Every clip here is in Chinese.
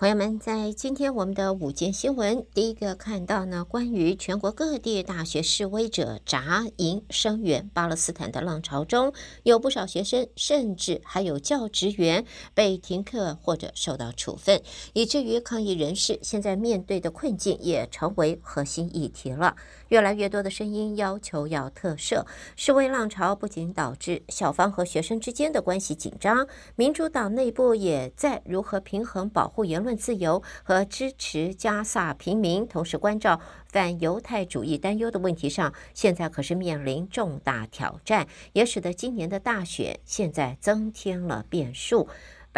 朋友们，在今天我们的午间新闻，第一个看到呢，关于全国各地大学示威者扎营声援巴勒斯坦的浪潮中，有不少学生，甚至还有教职员被停课或者受到处分，以至于抗议人士现在面对的困境也成为核心议题了。越来越多的声音要求要特赦，示威浪潮不仅导致校方和学生之间的关系紧张，民主党内部也在如何平衡保护言论自由和支持加萨平民，同时关照反犹太主义担忧的问题上，现在可是面临重大挑战，也使得今年的大选现在增添了变数。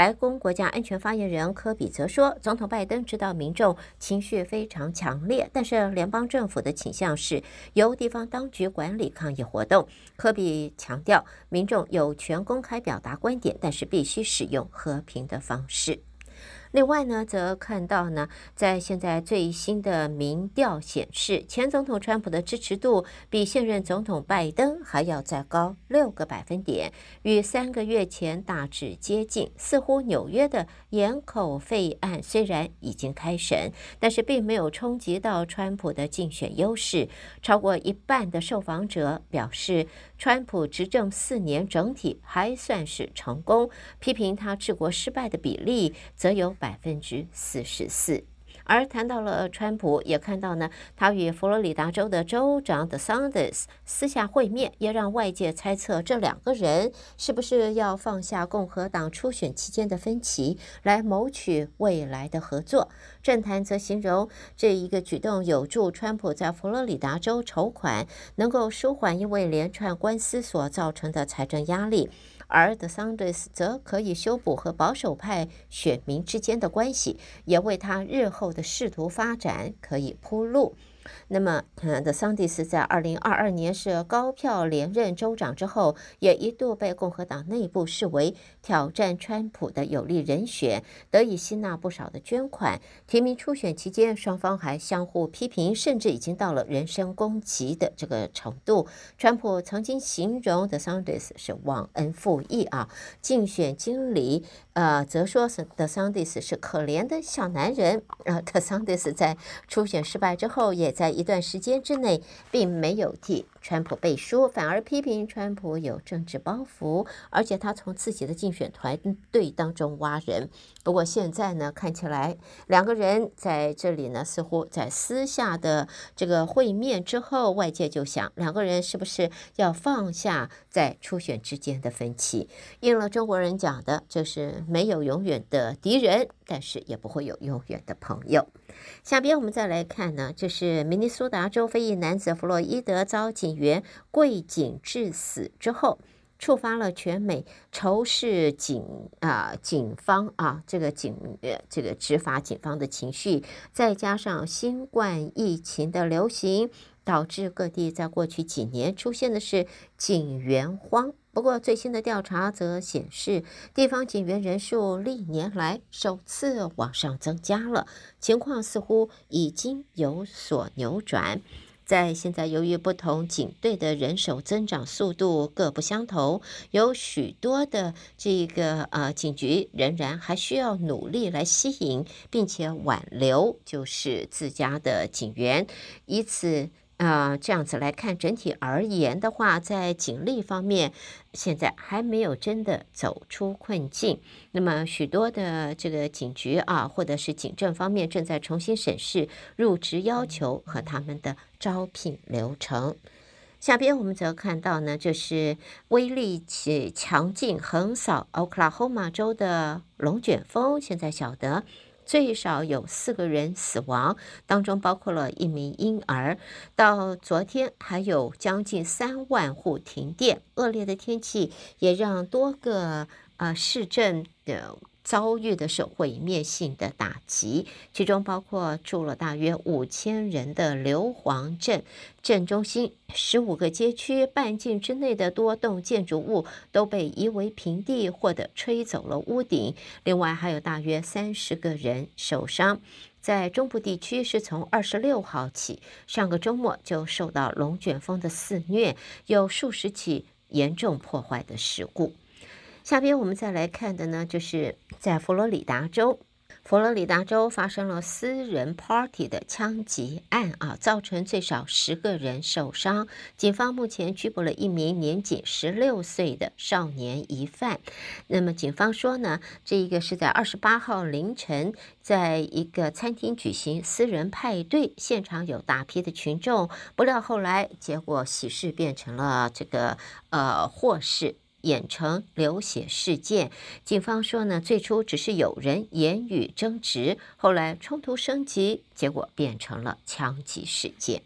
白宫国家安全发言人科比则说：“总统拜登知道民众情绪非常强烈，但是联邦政府的倾向是由地方当局管理抗议活动。”科比强调：“民众有权公开表达观点，但是必须使用和平的方式。”另外呢，则看到呢，在现在最新的民调显示，前总统川普的支持度比现任总统拜登还要再高六个百分点，与三个月前大致接近。似乎纽约的严口费案虽然已经开审，但是并没有冲击到川普的竞选优势。超过一半的受访者表示，川普执政四年整体还算是成功，批评他治国失败的比例则由。百分之四十四，而谈到了川普，也看到呢，他与佛罗里达州的州长 The Sanders 私下会面，也让外界猜测这两个人是不是要放下共和党初选期间的分歧，来谋取未来的合作。政坛则形容这一个举动有助川普在佛罗里达州筹款，能够舒缓因为连串官司所造成的财政压力。而 The Sanders 则可以修补和保守派选民之间的关系，也为他日后的仕途发展可以铺路。那么，德桑蒂斯在2022年是高票连任州长之后，也一度被共和党内部视为挑战川普的有力人选，得以吸纳不少的捐款。提名初选期间，双方还相互批评，甚至已经到了人身攻击的这个程度。川普曾经形容德桑蒂斯是忘恩负义啊，竞选经理呃则说是德桑蒂斯是可怜的小男人啊。德桑蒂斯在初选失败之后也。在一段时间之内，并没有替。川普背书，反而批评川普有政治包袱，而且他从自己的竞选团队当中挖人。不过现在呢，看起来两个人在这里呢，似乎在私下的这个会面之后，外界就想两个人是不是要放下在初选之间的分歧。应了中国人讲的，就是没有永远的敌人，但是也不会有永远的朋友。下边我们再来看呢，就是明尼苏达州非裔男子弗洛伊德遭警。警员跪井致死之后，触发了全美仇视警啊警方啊这个警这个执法警方的情绪，再加上新冠疫情的流行，导致各地在过去几年出现的是警员荒。不过，最新的调查则显示，地方警员人数历年来首次往上增加了，情况似乎已经有所扭转。在现在，由于不同警队的人手增长速度各不相同，有许多的这个呃警局仍然还需要努力来吸引并且挽留，就是自家的警员，以此。呃，这样子来看，整体而言的话，在警力方面，现在还没有真的走出困境。那么，许多的这个警局啊，或者是警政方面，正在重新审视入职要求和他们的招聘流程。下边我们则看到呢，就是威力起强劲横扫奥克拉荷马州的龙卷风，现在晓得。最少有四个人死亡，当中包括了一名婴儿。到昨天，还有将近三万户停电。恶劣的天气也让多个呃市镇的。遭遇的是毁灭性的打击，其中包括住了大约五千人的硫磺镇镇中心十五个街区半径之内的多栋建筑物都被夷为平地，或者吹走了屋顶。另外还有大约三十个人受伤。在中部地区，是从二十六号起，上个周末就受到龙卷风的肆虐，有数十起严重破坏的事故。下边我们再来看的呢，就是在佛罗里达州，佛罗里达州发生了私人 party 的枪击案啊，造成最少十个人受伤，警方目前拘捕了一名年仅十六岁的少年疑犯。那么警方说呢，这一个是在二十八号凌晨，在一个餐厅举行私人派对，现场有大批的群众，不料后来结果喜事变成了这个呃祸事。演成流血事件，警方说呢，最初只是有人言语争执，后来冲突升级，结果变成了枪击事件。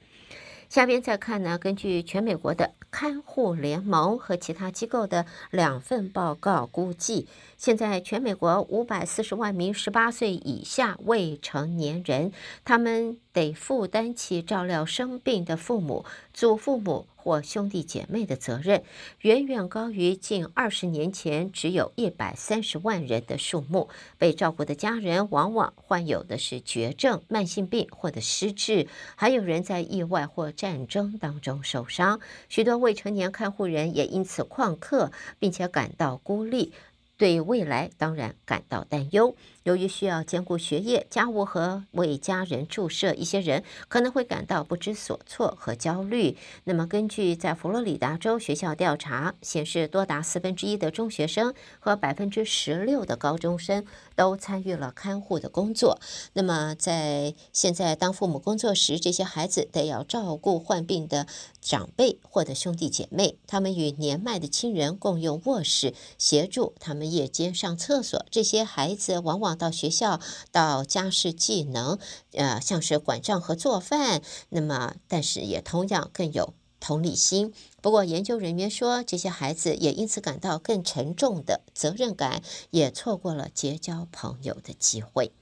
下面再看呢，根据全美国的看护联盟和其他机构的两份报告估计，现在全美国五百四十万名十八岁以下未成年人，他们。得负担起照料生病的父母、祖父母或兄弟姐妹的责任，远远高于近二十年前只有一百三十万人的数目。被照顾的家人往往患有的是绝症、慢性病，或者失智，还有人在意外或战争当中受伤。许多未成年看护人也因此旷课，并且感到孤立。对未来当然感到担忧，由于需要兼顾学业、家务和为家人注射，一些人可能会感到不知所措和焦虑。那么，根据在佛罗里达州学校调查显示，多达四分之一的中学生和百分之十六的高中生都参与了看护的工作。那么，在现在当父母工作时，这些孩子得要照顾患病的长辈或者兄弟姐妹，他们与年迈的亲人共用卧室，协助他们。夜间上厕所，这些孩子往往到学校、到家事技能，呃，像是管账和做饭。那么，但是也同样更有同理心。不过，研究人员说，这些孩子也因此感到更沉重的责任感，也错过了结交朋友的机会。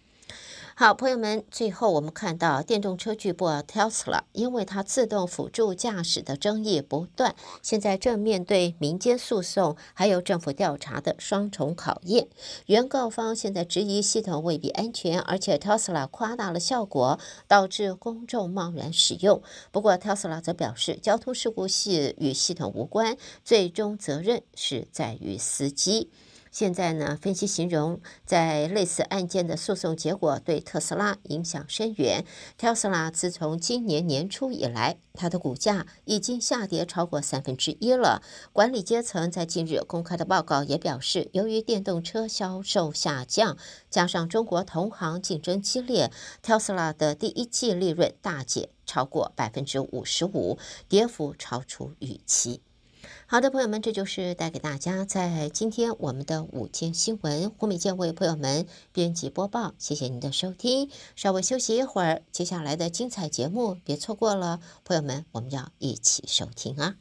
好，朋友们，最后我们看到电动车巨擘 Tesla，因为它自动辅助驾驶的争议不断，现在正面对民间诉讼还有政府调查的双重考验。原告方现在质疑系统未必安全，而且 Tesla 夸大了效果，导致公众贸然使用。不过 Tesla 则表示，交通事故系与系统无关，最终责任是在于司机。现在呢？分析形容在类似案件的诉讼结果对特斯拉影响深远。特斯拉自从今年年初以来，它的股价已经下跌超过三分之一了。管理阶层在近日公开的报告也表示，由于电动车销售下降，加上中国同行竞争激烈，特斯拉的第一季利润大减超过百分之五十五，跌幅超出预期。好的，朋友们，这就是带给大家在今天我们的午间新闻，胡美健为朋友们编辑播报，谢谢您的收听。稍微休息一会儿，接下来的精彩节目别错过了，朋友们，我们要一起收听啊。